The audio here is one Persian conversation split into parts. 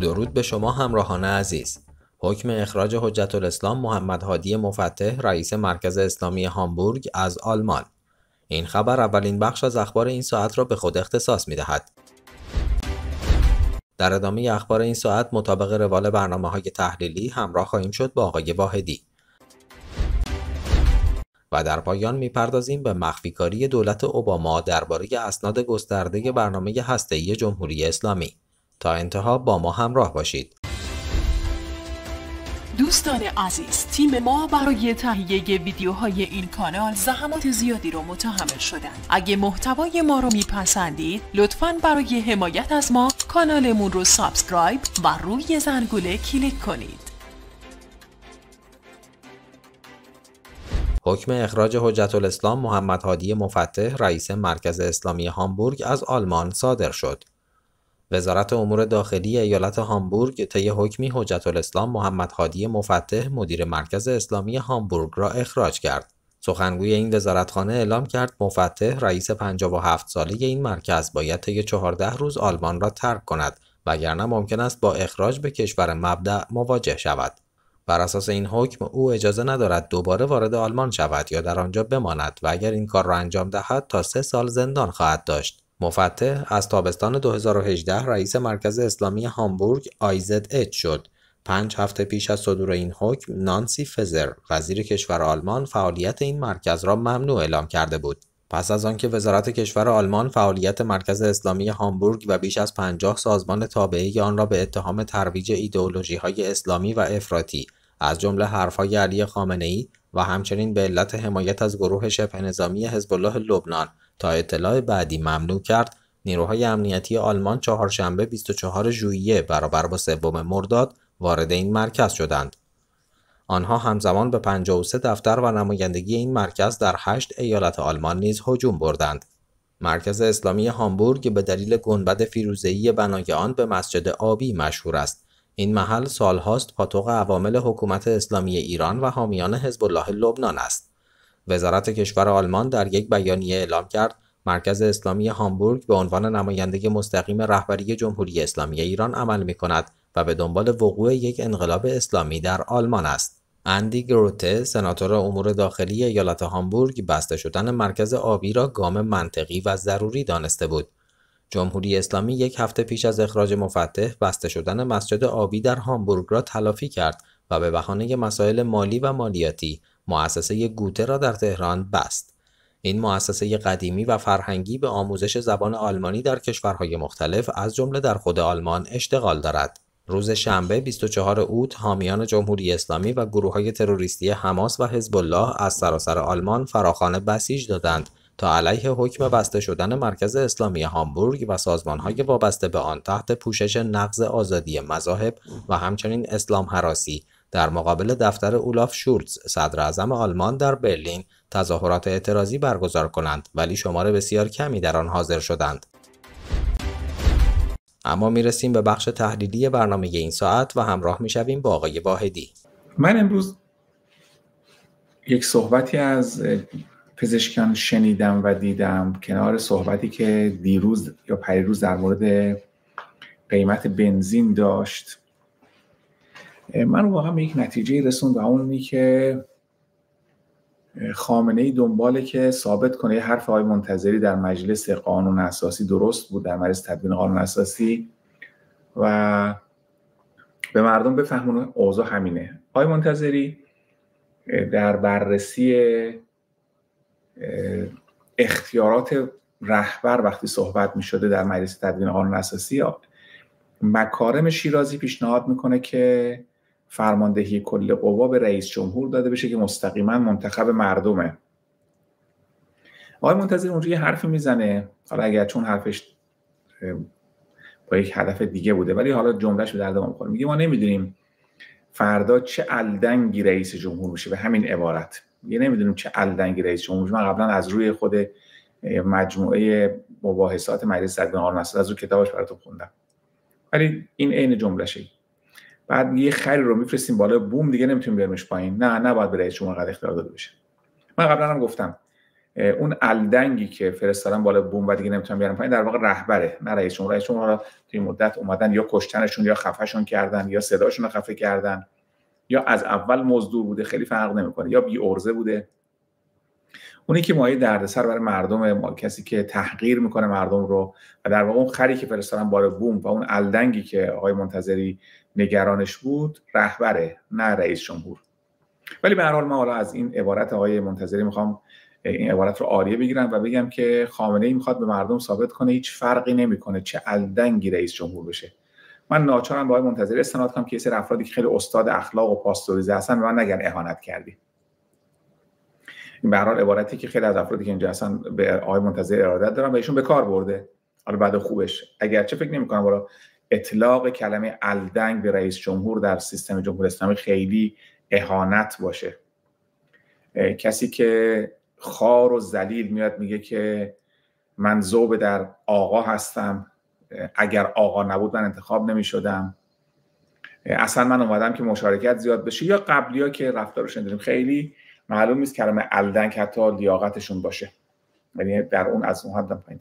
درود به شما همراهان عزیز حکم اخراج حجت الاسلام محمد هادی مفتح رئیس مرکز اسلامی هامبورگ از آلمان این خبر اولین بخش از اخبار این ساعت را به خود اختصاص می دهد. در ادامه اخبار این ساعت مطابق روال برنامه های تحلیلی همراه خواهیم شد با آقای واحدی و در پایان میپردازیم به مخفیکاری دولت اوباما درباره اسناد گسترده برنامه هسته‌ای جمهوری اسلامی تا انتها با ما همراه باشید دوستان عزیز تیم ما برای تهیه ویدیوهای این کانال زحمات زیادی رو متحمل شدند. اگه محتوای ما رو میپسندید لطفا برای حمایت از ما کانالمون رو سابسکرایب و روی زنگوله کلیک کنید حکم اخراج حجت الاسلام محمد هادی مفتح رئیس مرکز اسلامی هامبورگ از آلمان صادر شد. وزارت امور داخلی ایالت هامبورگ طی حکمی حجت الاسلام محمد هادی مفتح مدیر مرکز اسلامی هامبورگ را اخراج کرد. سخنگوی این وزارتخانه اعلام کرد مفتح رئیس 57 ساله این مرکز باید طی 14 روز آلمان را ترک کند وگرنه ممکن است با اخراج به کشور مبدع مواجه شود. بر اساس این حکم او اجازه ندارد دوباره وارد آلمان شود یا در آنجا بماند و اگر این کار را انجام دهد تا سه سال زندان خواهد داشت. مفتح از تابستان 2018 رئیس مرکز اسلامی هامبورگ ایت شد. پنج هفته پیش از صدور این حکم نانسی فزر وزیر کشور آلمان فعالیت این مرکز را ممنوع اعلام کرده بود پس از آنکه وزارت کشور آلمان فعالیت مرکز اسلامی هامبورگ و بیش از 50 سازمان تابعه آن را به اتهام ترویج ایدئولوژی های اسلامی و افراطی از جمله حرفهای علی خامنه ای و همچنین به علت حمایت از گروه شبه نظامی حزب الله لبنان تا اطلاع بعدی ممنوع کرد نیروهای امنیتی آلمان چهارشنبه 24 ژوئیه برابر با سوم مرداد وارد این مرکز شدند آنها همزمان به 53 دفتر و نمایندگی این مرکز در 8 ایالت آلمان نیز هجوم بردند مرکز اسلامی هامبورگ به دلیل گنبد فیروزه‌ای بنای آن به مسجد آبی مشهور است این محل سالهاست پاتوق عوامل حکومت اسلامی ایران و حامیان حزب الله لبنان است وزارت کشور آلمان در یک بیانیه اعلام کرد مرکز اسلامی هامبورگ به عنوان نماینده مستقیم رهبری جمهوری اسلامی ایران عمل می کند و به دنبال وقوع یک انقلاب اسلامی در آلمان است. اندی گروته سناتور امور داخلی ایالت هامبورگ بسته شدن مرکز آبی را گام منطقی و ضروری دانسته بود. جمهوری اسلامی یک هفته پیش از اخراج مفتح بسته شدن مسجد آبی در هامبورگ را تلافی کرد و به بهانه مسائل مالی و مالیاتی مؤسسه گوته را در تهران بست. این مؤسسه قدیمی و فرهنگی به آموزش زبان آلمانی در کشورهای مختلف از جمله در خود آلمان اشتغال دارد. روز شنبه 24 اوت حامیان جمهوری اسلامی و گروه های تروریستی حماس و حزب الله از سراسر آلمان فراخانه بسیج دادند تا علیه حکم بسته شدن مرکز اسلامی هامبورگ و های وابسته به آن تحت پوشش نقض آزادی مذاهب و همچنین اسلام حراسی در مقابل دفتر اولاف شورتز صدر آلمان در برلین تظاهرات اعتراضی برگزار کنند ولی شماره بسیار کمی در آن حاضر شدند اما میرسیم به بخش تحلیلی برنامه این ساعت و همراه میشویم با آقای واحدی من امروز یک صحبتی از پزشکان شنیدم و دیدم کنار صحبتی که دیروز یا پریروز در مورد قیمت بنزین داشت من واقعا به یک نتیجه رسوند و اونی که خامنه ای دنباله که ثابت کنه یه حرف های منتظری در مجلس قانون اساسی درست بود در مجلس تدوین قانون اساسی و به مردم بفهمون اوضاع همینه آقای منتظری در بررسی اختیارات رهبر وقتی صحبت می شده در مجلس تدوین قانون اساسی مکارم شیرازی پیشنهاد میکنه که فرماندهی کل قوا به رئیس جمهور داده بشه که مستقیما منتخب مردمه آقای منتظر اونجا یه حرفی میزنه حالا اگر چون حرفش با یک هدف دیگه بوده ولی حالا جملهش به درد میخوره میگه ما نمیدونیم فردا چه الدنگی رئیس جمهور میشه به همین عبارت یه نمیدونیم چه الدنگی رئیس جمهور میشه من قبلا از روی خود مجموعه مباحثات مجلس سربن آرمسل از رو کتابش براتون خوندم ولی این عین جملهشه بعد یه خری رو میفرستیم بالا بوم دیگه نمیتونیم بیارمش پایین نه نه باید به شما قد اختیار داده بشه من قبلا هم گفتم اون الدنگی که فرستادن بالا بوم و دیگه نمیتونم بیارم پایین در واقع رهبره نه رئیس جمهور رئیس جمهور توی مدت اومدن یا کشتنشون یا خفهشون کردن یا صداشون رو خفه کردن یا از اول مزدور بوده خیلی فرق نمیکنه یا بی عرضه بوده اونی که مایه دردسر برای مردم ما کسی که تحقیر میکنه مردم رو و در واقع اون خری که فرستادن بالا بوم و اون الدنگی که آقای منتظری نگرانش بود رهبره نه رئیس جمهور ولی به هر حال من حالا از این عبارت آقای منتظری میخوام این عبارت رو آریه بگیرم و بگم که خامنه ای میخواد به مردم ثابت کنه هیچ فرقی نمیکنه چه الدنگی رئیس جمهور بشه من ناچارم به آقای منتظری استناد کنم که یه سری افرادی که خیلی استاد اخلاق و پاستوریزه هستن به من نگن اهانت کردی این به حال عبارتی که خیلی از افرادی که اینجا هستن به آقای منتظری ارادت دارن و ایشون به کار برده حالا بعد خوبش اگرچه فکر نمیکنم اطلاق کلمه الدنگ به رئیس جمهور در سیستم جمهوری اسلامی خیلی اهانت باشه کسی که خار و زلیل میاد میگه که من زوب در آقا هستم اگر آقا نبود من انتخاب نمی شدم اصلا من اومدم که مشارکت زیاد بشه یا قبلی ها که رفتارش نداریم خیلی معلوم نیست کلمه الدنگ حتی لیاقتشون باشه یعنی در اون از اون حدم پایین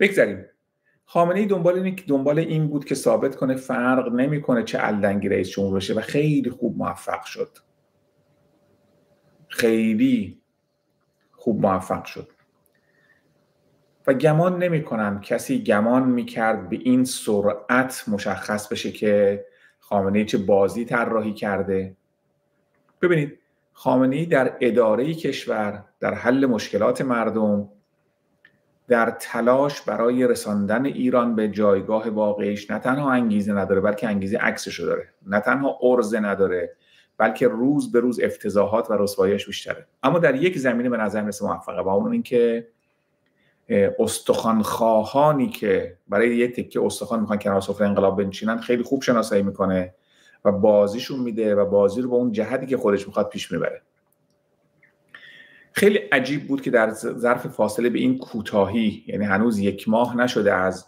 بگذاریم خامنه ای دنبال دنبال این بود که ثابت کنه فرق نمیکنه چه الدنگی رئیس جمهور بشه و خیلی خوب موفق شد خیلی خوب موفق شد و گمان نمی کسی گمان میکرد به این سرعت مشخص بشه که خامنه ای چه بازی طراحی کرده ببینید خامنه ای در اداره کشور در حل مشکلات مردم در تلاش برای رساندن ایران به جایگاه واقعیش نه تنها انگیزه نداره بلکه انگیزه رو داره نه تنها ارزه نداره بلکه روز به روز افتضاحات و رسواییش بیشتره اما در یک زمینه به نظر میرسه موفقه و اون اینکه استخوانخواهانی که برای یه تکه استخوان میخوان کنار سفره انقلاب بنشینن خیلی خوب شناسایی میکنه و بازیشون میده و بازی رو به اون جهتی که خودش میخواد پیش میبره خیلی عجیب بود که در ظرف فاصله به این کوتاهی یعنی هنوز یک ماه نشده از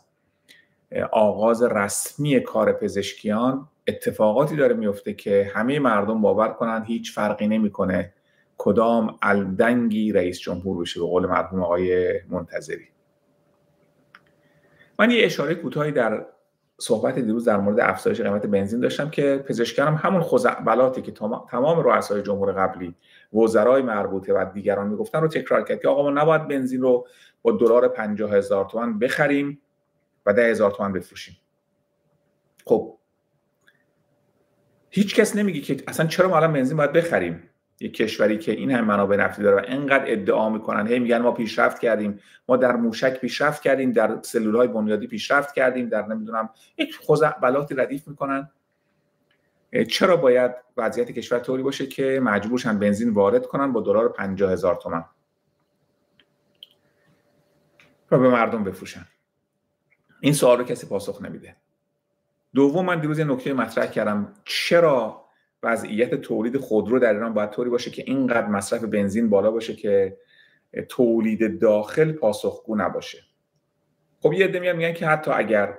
آغاز رسمی کار پزشکیان اتفاقاتی داره میفته که همه مردم باور کنند هیچ فرقی نمیکنه کدام الدنگی رئیس جمهور بشه به قول مرحوم آقای منتظری من یه اشاره کوتاهی در صحبت دیروز در مورد افزایش قیمت بنزین داشتم که هم همون خزعبلاتی که تمام رؤسای جمهور قبلی وزرای مربوطه و دیگران میگفتن رو تکرار کرد که آقا ما نباید بنزین رو با دلار پنجاه هزار تومن بخریم و ده هزار تومن بفروشیم خب هیچ کس نمیگه که اصلا چرا ما الان بنزین باید بخریم یک کشوری که این هم منابع نفتی داره و انقدر ادعا میکنن هی میگن ما پیشرفت کردیم ما در موشک پیشرفت کردیم در سلول های بنیادی پیشرفت کردیم در نمیدونم یک بلاتی ردیف میکنن چرا باید وضعیت کشور طوری باشه که مجبورشن بنزین وارد کنن با دلار 50 هزار تومن و به مردم بفروشن این سوال رو کسی پاسخ نمیده دوم من دیروز یه نکته مطرح کردم چرا وضعیت تولید خودرو در ایران باید طوری باشه که اینقدر مصرف بنزین بالا باشه که تولید داخل پاسخگو نباشه خب یه عده میگن که حتی اگر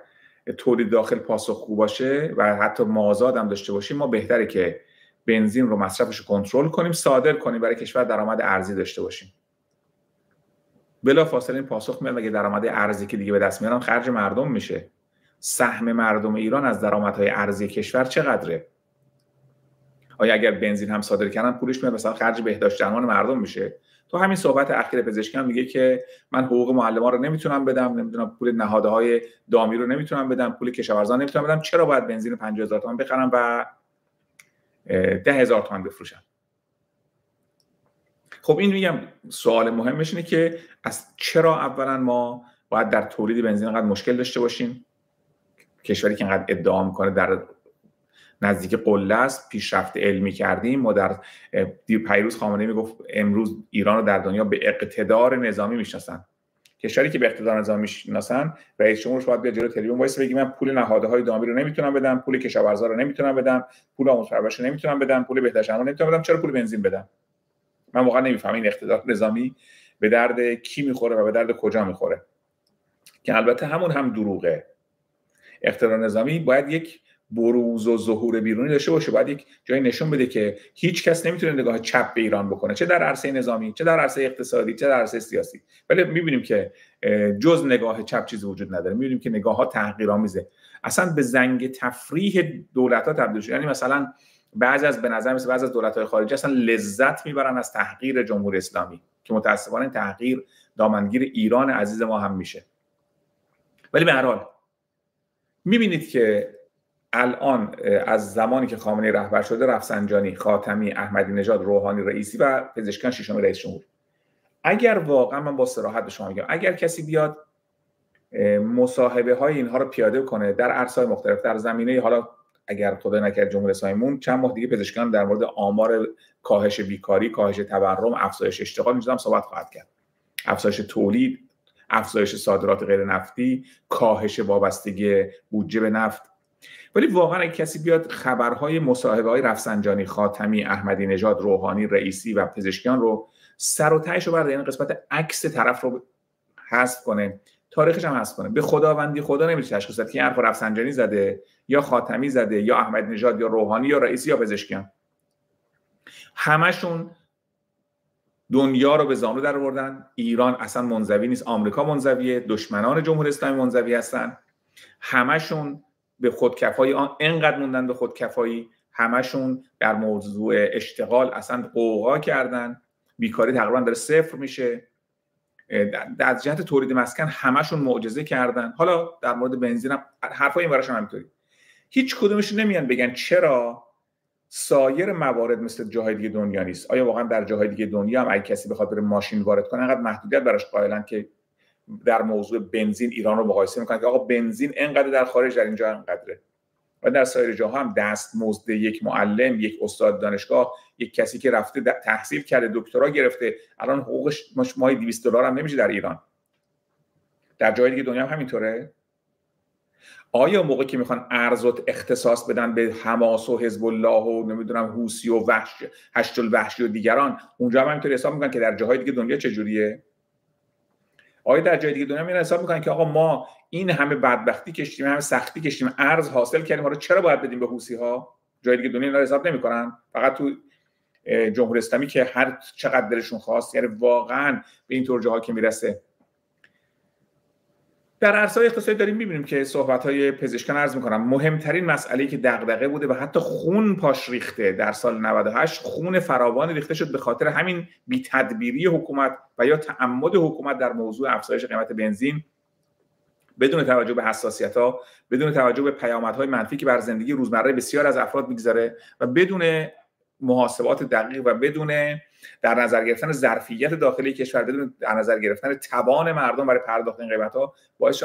تولید داخل پاسخگو باشه و حتی مازاد هم داشته باشیم ما بهتره که بنزین رو مصرفش رو کنترل کنیم صادر کنیم برای کشور درآمد ارزی داشته باشیم بلا فاصله این پاسخ میاد مگه درآمد ارزی که دیگه به دست میارن خرج مردم میشه سهم مردم ایران از درآمدهای ارزی کشور چقدره آیا اگر بنزین هم صادر کردن پولش میاد مثلا خرج بهداشت درمان مردم میشه تو همین صحبت اخیر پزشکی میگه که من حقوق معلمان رو نمیتونم بدم نمیدونم پول نهاده های دامی رو نمیتونم بدم پول کشاورزان نمیتونم بدم چرا باید بنزین 50000 تومان بخرم و 10000 هزار تومان بفروشم خب این میگم سوال مهمش اینه که از چرا اولا ما باید در تولید بنزین انقدر مشکل داشته باشیم کشوری که انقدر ادعا میکنه در نزدیک قله است پیشرفت علمی کردیم ما در پیروز خامنه میگفت امروز ایران رو در دنیا به اقتدار نظامی میشناسن کشوری که به اقتدار نظامی میشناسن رئیس جمهورش باید بیا جلو تلویزیون وایس بگی من پول نهادهای دامی رو نمیتونم بدم پول کشاورزا رو نمیتونم بدم پول آموزش رو نمیتونم بدم پول بهداشت رو نمیتونم بدم چرا پول بنزین بدم من واقعا نمیفهمم این اقتدار نظامی به درد کی میخوره و به درد کجا میخوره که البته همون هم دروغه اقتدار نظامی باید یک بروز و ظهور بیرونی داشته باشه باید یک جایی نشون بده که هیچ کس نمیتونه نگاه چپ به ایران بکنه چه در عرصه نظامی چه در عرصه اقتصادی چه در عرصه سیاسی ولی میبینیم که جز نگاه چپ چیزی وجود نداره میبینیم که نگاه ها تحقیرآمیزه اصلا به زنگ تفریح دولت ها تبدیل شده یعنی مثلا بعضی از به نظر مثل بعضی از دولت های خارجی اصلا لذت میبرن از تحقیر جمهوری اسلامی که متاسفانه تحقیر دامنگیر ایران عزیز ما هم میشه ولی به هر حال میبینید که الان از زمانی که خامنه رهبر شده رفسنجانی خاتمی احمدی نژاد روحانی رئیسی و پزشکان ششم رئیس جمهور اگر واقعا من با سراحت به شما میگم اگر کسی بیاد مصاحبه های اینها رو پیاده کنه در عرصه‌های مختلف در زمینه حالا اگر خدا نکرد جمهور سایمون چند ماه دیگه پزشکان در مورد آمار کاهش بیکاری، کاهش تورم، افزایش اشتغال صحبت خواهد کرد. افزایش تولید، افزایش صادرات غیر نفتی، کاهش وابستگی بودجه به نفت ولی واقعا اگه کسی بیاد خبرهای مصاحبه های رفسنجانی خاتمی احمدی نژاد روحانی رئیسی و پزشکیان رو سر و تهش رو یعنی قسمت عکس طرف رو حذف کنه تاریخش هم حذف کنه به خداوندی خدا نمیشه تشخیص داد که حرف رفسنجانی زده یا خاتمی زده یا احمدی نژاد یا روحانی یا رئیسی یا پزشکیان همشون دنیا رو به زانو در آوردن ایران اصلا منزوی نیست آمریکا منزویه دشمنان جمهوری اسلامی منزوی هستن همشون به خودکفایی آن انقدر موندن به خودکفایی همشون در موضوع اشتغال اصلا قوقا کردن بیکاری تقریبا داره صفر میشه در جهت تولید مسکن همشون معجزه کردن حالا در مورد بنزین هم حرفای این براش هیچ کدومشون نمیان بگن چرا سایر موارد مثل جاهای دیگه دنیا نیست آیا واقعا در جاهای دیگه دنیا هم اگه کسی بخواد بره ماشین وارد کنه انقدر محدودیت براش قائلن که در موضوع بنزین ایران رو مقایسه میکنن که آقا بنزین انقدر در خارج در اینجا انقدره و در سایر جاها هم دست مزد یک معلم یک استاد دانشگاه یک کسی که رفته تحصیل کرده دکترا گرفته الان حقوقش ماهی 200 دلار هم نمیشه در ایران در جای دیگه دنیا هم همینطوره آیا موقع که میخوان ارز و اختصاص بدن به حماس و حزب الله و نمیدونم حوسی و وحش هشت و دیگران اونجا هم همینطوری حساب میکنن که در جاهای دیگه دنیا چجوریه آیا در جای دیگه دنیا میرن حساب میکنن که آقا ما این همه بدبختی کشتیم همه سختی کشتیم ارز حاصل کردیم حالا چرا باید بدیم به حوسی ها جای دیگه دنیا اینا حساب نمیکنن فقط تو جمهوری اسلامی که هر چقدر دلشون خواست یعنی واقعا به این طور جاها که میرسه در های اقتصادی داریم میبینیم که های پزشکان عرض میکنم مهمترین مسئله که دغدغه بوده و حتی خون پاش ریخته در سال 98 خون فراوان ریخته شد به خاطر همین تدبیری حکومت و یا تعمد حکومت در موضوع افزایش قیمت بنزین بدون توجه به حساسیت ها بدون توجه به پیامدهای منفی که بر زندگی روزمره بسیار از افراد میگذاره و بدون محاسبات دقیق و بدون در نظر گرفتن ظرفیت داخلی کشور بدون در نظر گرفتن توان مردم برای پرداخت این قیمت ها باعث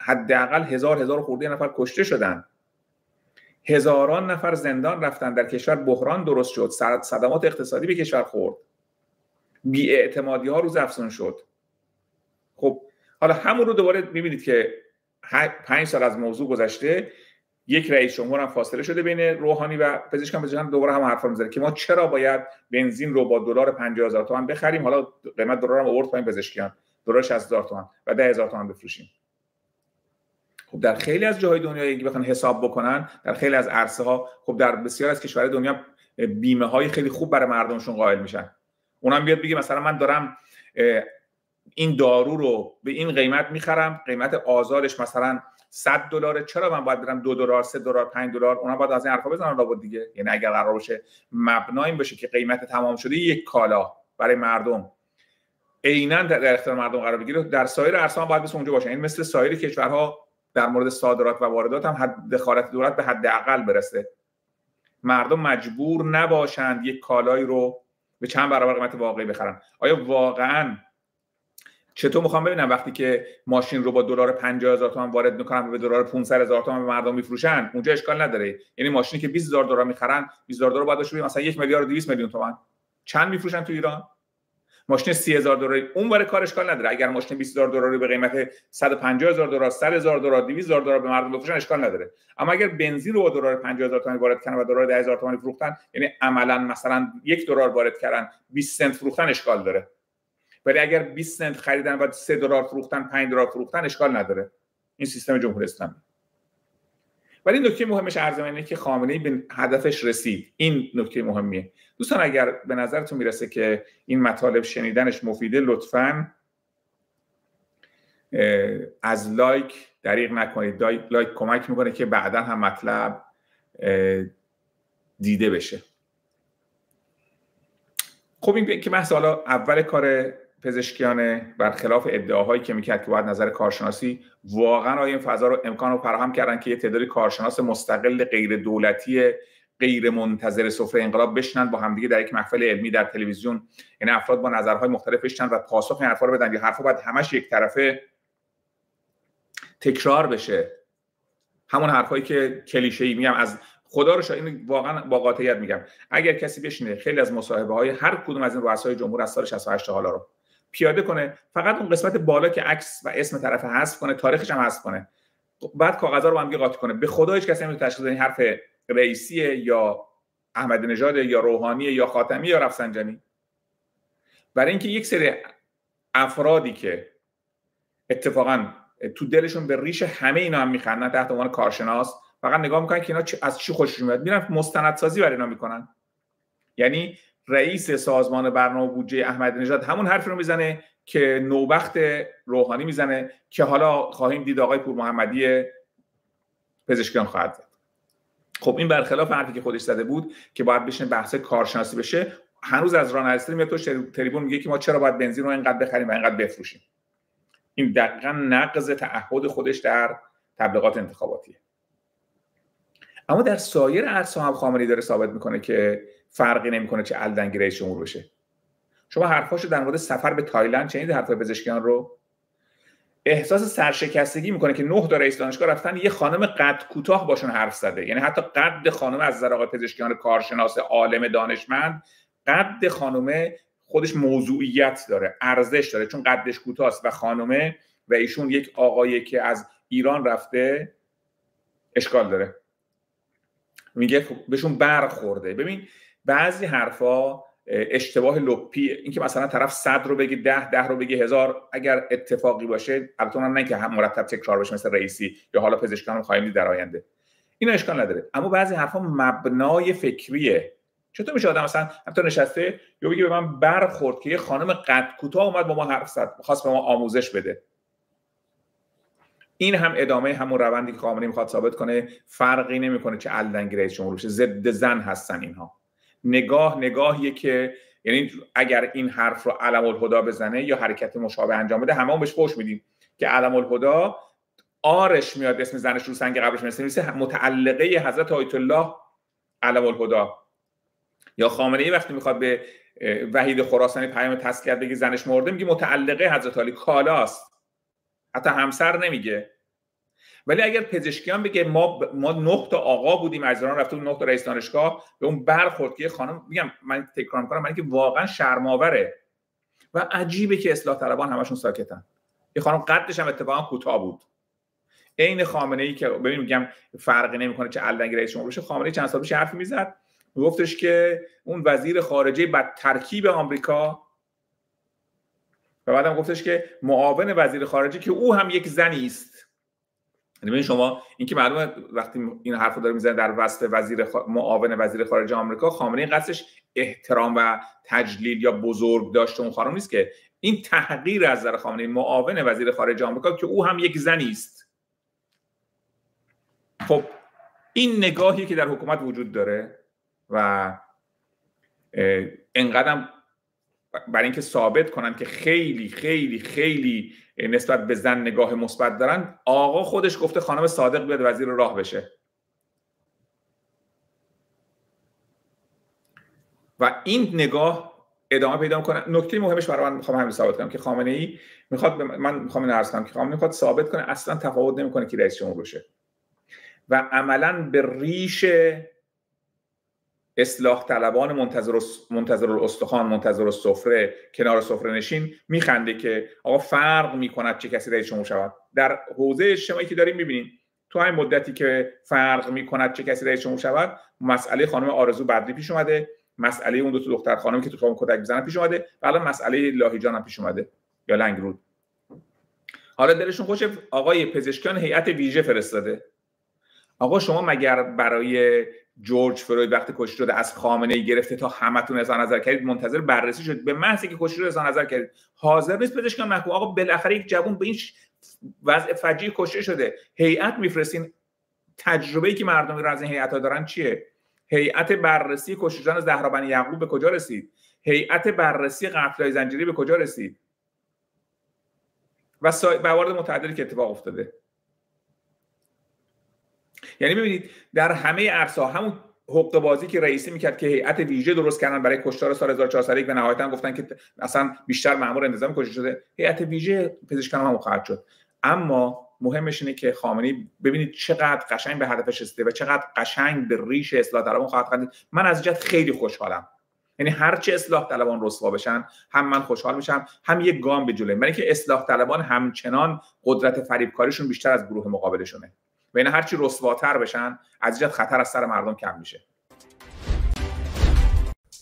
حداقل هزار هزار خورده نفر کشته شدن هزاران نفر زندان رفتن در کشور بحران درست شد صدمات اقتصادی به کشور خورد اعتمادی ها روز افزون شد خب حالا همون رو دوباره میبینید که پنج سال از موضوع گذشته یک رئیس جمهور هم فاصله شده بین روحانی و پزشکان پزشکان دوباره هم حرفا میزنه که ما چرا باید بنزین رو با دلار 50000 تومان بخریم حالا قیمت دلار هم آورد پایین پزشکیان دلار 60000 تومان و 10000 تومان بفروشیم خب در خیلی از جاهای دنیا اگه بخوان حساب بکنن در خیلی از عرصه ها خب در بسیار از کشورهای دنیا بیمه های خیلی خوب برای مردمشون قائل میشن اونم بیاد بگه مثلا من دارم این دارو رو به این قیمت میخرم قیمت آزارش مثلا 100 دلاره چرا من باید بدم 2 دلار 3 دلار 5 دلار اونا باید از این حرفا بزنن لابد دیگه یعنی اگر قرار باشه مبنا این باشه که قیمت تمام شده یک کالا برای مردم عینا در اختیار مردم قرار بگیره در سایر ارسان باید بس اونجا باشه این یعنی مثل سایر کشورها در مورد صادرات و واردات هم حد دخالت دولت به حد اقل برسه مردم مجبور نباشند یک کالایی رو به چند برابر قیمت واقعی بخرن آیا واقعا چطور میخوام ببینم وقتی که ماشین رو با دلار 50000 تومان وارد میکنم به دلار 500 هزار تومان به مردم میفروشن اونجا اشکال نداره یعنی ماشینی که 20000 دلار میخرن 20000 دلار باید بشه مثلا 1 میلیارد و 200 میلیون تومان چند میفروشن تو ایران ماشین هزار دلاری اون برای کار اشکال نداره اگر ماشین 20 20000 دلاری به قیمت 150000 دلار هزار دلار هزار دلار به مردم بفروشن اشکال نداره اما اگر بنزین رو با دلار 50 هزار تومان وارد کردن و دلار 10000 تومان فروختن یعنی عملا مثلا 1 دلار وارد کردن 20 سنت فروختن اشکال داره ولی اگر 20 سنت خریدن و 3 دلار فروختن 5 دلار فروختن اشکال نداره این سیستم جمهوری اسلامی ولی نکته مهمش عرض اینه که خامنه‌ای به هدفش رسید این نکته مهمیه دوستان اگر به نظرتون میرسه که این مطالب شنیدنش مفیده لطفاً از لایک دریغ نکنید لایک کمک میکنه که بعدا هم مطلب دیده بشه خب این که بحث حالا اول کار پزشکیانه برخلاف ادعاهایی که میکرد که باید نظر کارشناسی واقعا آیا این فضا رو امکان رو فراهم کردن که یه تعدادی کارشناس مستقل غیر دولتی غیر منتظر سفره انقلاب بشنن با همدیگه در یک محفل علمی در تلویزیون این یعنی افراد با نظرهای مختلف بشنن و پاسخ این افراد رو بدن یا حرفا باید همش یک طرفه تکرار بشه همون حرفایی که کلیشه ای میگم از خدا رو شاید واقعا با قاطعیت میگم اگر کسی بشینه خیلی از مصاحبه های هر کدوم از این رؤسای جمهور از سال 68 حالا رو پیاده کنه فقط اون قسمت بالا که عکس و اسم طرف حذف کنه تاریخش هم حذف کنه بعد کاغذا رو هم قاطی کنه به خدا هیچ کسی نمیتونه تشخیص این حرف رئیسیه یا احمد نژاد یا روحانی یا خاتمی یا رفسنجانی برای اینکه یک سری افرادی که اتفاقا تو دلشون به ریش همه اینا هم میخندن تحت عنوان کارشناس فقط نگاه میکنن که اینا از چی خوششون میاد میرن مستندسازی برای اینا میکنن یعنی رئیس سازمان برنامه بودجه احمد نژاد همون حرفی رو میزنه که نوبخت روحانی میزنه که حالا خواهیم دید آقای پور محمدی پزشکیان خواهد زد خب این برخلاف حرفی که خودش زده بود که باید بشه بحث کارشناسی بشه هنوز از ران استریم میاد تو تریبون میگه که ما چرا باید بنزین رو اینقدر بخریم و اینقدر بفروشیم این دقیقا نقض تعهد خودش در تبلیغات انتخاباتیه اما در سایر عرصه هم خامنه‌ای داره ثابت میکنه که فرقی نمیکنه چه رئیس جمهور بشه شما حرفاشو در مورد سفر به تایلند چنید حرف پزشکیان رو احساس سرشکستگی میکنه که نه تا رئیس دانشگاه رفتن یه خانم قد کوتاه باشون حرف زده یعنی حتی قد خانم از نظر آقای پزشکیان کارشناس عالم دانشمند قد خانم خودش موضوعیت داره ارزش داره چون قدش کوتاست و خانمه و ایشون یک آقایی که از ایران رفته اشکال داره میگه خب بهشون برخورده ببین بعضی حرفا اشتباه لپی این که مثلا طرف صد رو بگی ده ده رو بگی هزار اگر اتفاقی باشه البته نه که هم مرتب تکرار بشه مثل رئیسی یا حالا پزشکان خواهیم دید در آینده این اشکال نداره اما بعضی حرفا مبنای فکریه چطور میشه آدم مثلا حتی نشسته یا بگی به من برخورد که یه خانم قد کوتاه اومد با ما حرف زد خواست به ما آموزش بده این هم ادامه همون روندی که خامنه‌ای میخواد ثابت کنه فرقی نمیکنه چه رئیس جمهور بشه ضد زن هستن اینها نگاه نگاهیه که یعنی اگر این حرف رو علم الهدا بزنه یا حرکت مشابه انجام بده همه بهش خوش میدیم که علم الهدا آرش میاد اسم زنش رو سنگ قبرش میرسه متعلقه حضرت آیت الله علم الهدا یا خامنه ای وقتی میخواد به وحید خراسانی پیام تسلیت بگی زنش مرده میگه متعلقه حضرت علی کالاست حتی همسر نمیگه ولی اگر پزشکیان بگه ما ب... ما آقا بودیم از ایران رفته بود رئیس دانشگاه به اون برخورد که خانم میگم من تکرار میکنم من که واقعا شرماوره و عجیبه که اصلاح طلبان همشون ساکتن یه خانم قدش هم اتفاقا کوتاه بود عین خامنه ای که ببین میگم فرقی نمیکنه چه علنگ رئیس جمهور بشه خامنه ای چند سال پیش حرفی میزد میگفتش که اون وزیر خارجه بد ترکیب آمریکا و بعدم گفتش که معاون وزیر خارجه که او هم یک زنی است یعنی شما اینکه معلومه وقتی این حرفو داره میزنه در وصف وزیر خ... معاون وزیر خارجه آمریکا خامنه قصدش احترام و تجلیل یا بزرگ داشته اون خانم نیست که این تحقیر از در خامنه معاون وزیر خارجه آمریکا که او هم یک زنی است خب این نگاهی که در حکومت وجود داره و انقدرم برای اینکه ثابت کنن که خیلی خیلی خیلی نسبت به زن نگاه مثبت دارن آقا خودش گفته خانم صادق بیاد وزیر راه بشه و این نگاه ادامه پیدا کنه نکته مهمش برای من میخوام همین ثابت کنم که خامنه ای میخواد من میخوام عرض کنم که خامنه میخواد ثابت کنه اصلا تفاوت نمیکنه که رئیس جمهور بشه و عملا به ریشه اصلاح طلبان منتظر منتظر منتظر سفره کنار سفره نشین میخنده که آقا فرق میکند چه کسی رئیس جمهور شود در حوزه شما که داریم میبینیم تو همین مدتی که فرق میکند چه کسی رئیس جمهور شود مسئله خانم آرزو بردی پیش اومده مسئله اون دو تا دختر خانمی که تو خانم کتک میزنن پیش اومده و الان مسئله لاهیجان هم پیش اومده یا لنگرود حالا دلشون خوش آقای پزشکان هیئت ویژه فرستاده آقا شما مگر برای جورج فروید وقتی کشته شده از خامنه ای گرفته تا همتون از نظر کردید منتظر بررسی شد به محض که کشته شده از نظر کردید حاضر نیست پزشکان محکوم آقا بالاخره یک جوون به این وضع فجیع کشته شده هیئت میفرستین تجربه ای که مردم رو از این هیئت ها دارن چیه هیئت بررسی کشته شدن زهرابن یعقوب به کجا رسید هیئت بررسی های زنجیری به کجا رسید و بوارد متعددی که اتفاق افتاده یعنی ببینید در همه ارسا همون حقوق بازی که رئیسی میکرد که هیئت ویژه درست کردن برای کشتار سال 1401 و نهایتا گفتن که اصلا بیشتر مأمور انتظام کشته شده هیئت ویژه پزشکان هم خواهد شد اما مهمش اینه که خامنه‌ای ببینید چقدر قشنگ به هدفش رسیده و چقدر قشنگ به ریش اصلاح طلبان خواهد من از جد خیلی خوشحالم یعنی هر چه اصلاح طلبان رسوا بشن هم من خوشحال میشم هم یه گام به جلو من اینکه اصلاح طلبان همچنان قدرت فریبکاریشون بیشتر از گروه مقابلشونه و اینا هرچی رسواتر بشن از جد خطر از سر مردم کم میشه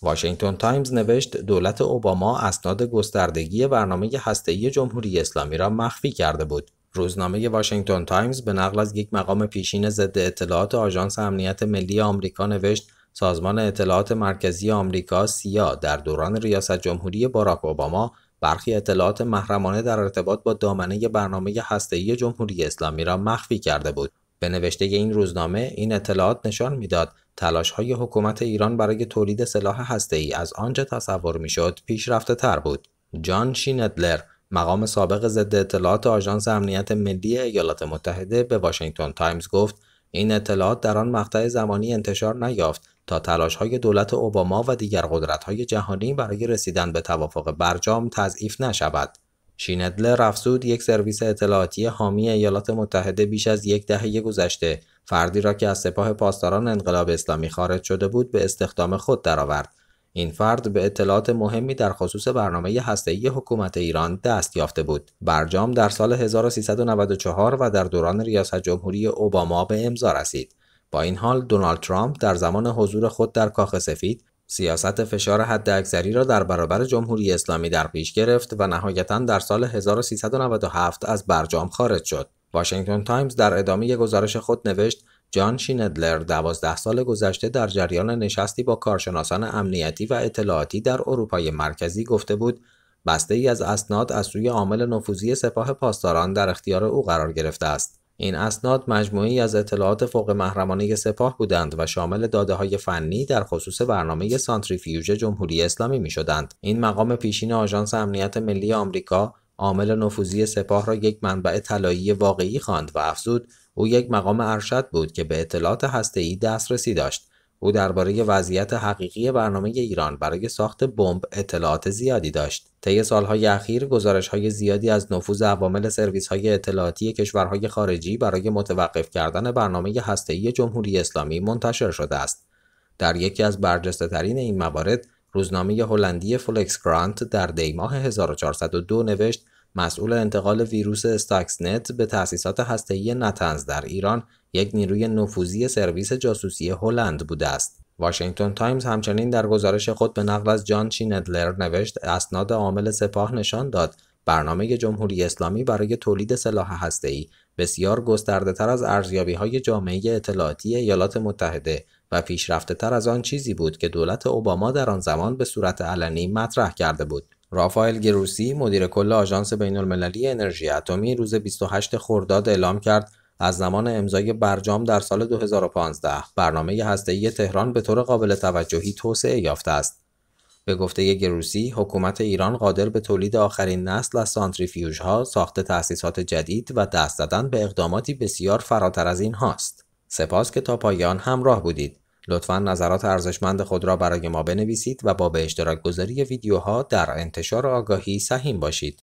واشنگتن تایمز نوشت دولت اوباما اسناد گستردگی برنامه هسته‌ای جمهوری اسلامی را مخفی کرده بود. روزنامه واشنگتن تایمز به نقل از یک مقام پیشین ضد اطلاعات آژانس امنیت ملی آمریکا نوشت سازمان اطلاعات مرکزی آمریکا سیا در دوران ریاست جمهوری باراک اوباما برخی اطلاعات محرمانه در ارتباط با دامنه برنامه هسته‌ای جمهوری اسلامی را مخفی کرده بود به نوشته این روزنامه این اطلاعات نشان میداد تلاش های حکومت ایران برای تولید سلاح ای از آنچه تصور میشد پیشرفته تر بود. جان شیندلر مقام سابق ضد اطلاعات آژانس امنیت ملی ایالات متحده به واشنگتن تایمز گفت این اطلاعات در آن مقطع زمانی انتشار نیافت تا تلاش های دولت اوباما و دیگر قدرت های جهانی برای رسیدن به توافق برجام تضعیف نشود. شیندلر افزود یک سرویس اطلاعاتی حامی ایالات متحده بیش از یک دهه گذشته فردی را که از سپاه پاسداران انقلاب اسلامی خارج شده بود به استخدام خود درآورد این فرد به اطلاعات مهمی در خصوص برنامه هسته‌ای حکومت ایران دست یافته بود. برجام در سال 1394 و در دوران ریاست جمهوری اوباما به امضا رسید. با این حال دونالد ترامپ در زمان حضور خود در کاخ سفید سیاست فشار حداکثری را در برابر جمهوری اسلامی در پیش گرفت و نهایتا در سال 1397 از برجام خارج شد. واشنگتن تایمز در ادامه گزارش خود نوشت جان شیندلر دوازده سال گذشته در جریان نشستی با کارشناسان امنیتی و اطلاعاتی در اروپای مرکزی گفته بود بسته ای از اسناد از سوی عامل نفوذی سپاه پاسداران در اختیار او قرار گرفته است. این اسناد مجموعی از اطلاعات فوق محرمانه سپاه بودند و شامل داده های فنی در خصوص برنامه سانتریفیوژ جمهوری اسلامی می شدند. این مقام پیشین آژانس امنیت ملی آمریکا عامل نفوذی سپاه را یک منبع طلایی واقعی خواند و افزود او یک مقام ارشد بود که به اطلاعات هسته‌ای دسترسی داشت او درباره وضعیت حقیقی برنامه ایران برای ساخت بمب اطلاعات زیادی داشت. طی سالهای اخیر های زیادی از نفوذ عوامل های اطلاعاتی کشورهای خارجی برای متوقف کردن برنامه هسته‌ای جمهوری اسلامی منتشر شده است. در یکی از ترین این موارد، روزنامه هلندی فولکس گرانت در دی ماه 1402 نوشت مسئول انتقال ویروس نت به تأسیسات هسته‌ای نتنز در ایران یک نیروی نفوذی سرویس جاسوسی هلند بوده است واشنگتن تایمز همچنین در گزارش خود به نقل از جان شیندلر نوشت اسناد عامل سپاه نشان داد برنامه جمهوری اسلامی برای تولید سلاح هسته‌ای بسیار گستردهتر از های جامعه اطلاعاتی ایالات متحده و تر از آن چیزی بود که دولت اوباما در آن زمان به صورت علنی مطرح کرده بود. رافائل گروسی مدیر کل آژانس المللی انرژی اتمی روز 28 خرداد اعلام کرد از زمان امضای برجام در سال 2015 برنامه هسته‌ای تهران به طور قابل توجهی توسعه یافته است. به گفته گروسی، حکومت ایران قادر به تولید آخرین نسل از سانتریفیوژها، ساخت تأسیسات جدید و دست زدن به اقداماتی بسیار فراتر از این هاست. سپاس که تا پایان همراه بودید. لطفا نظرات ارزشمند خود را برای ما بنویسید و با به اشتراک گذاری ویدیوها در انتشار آگاهی سهیم باشید.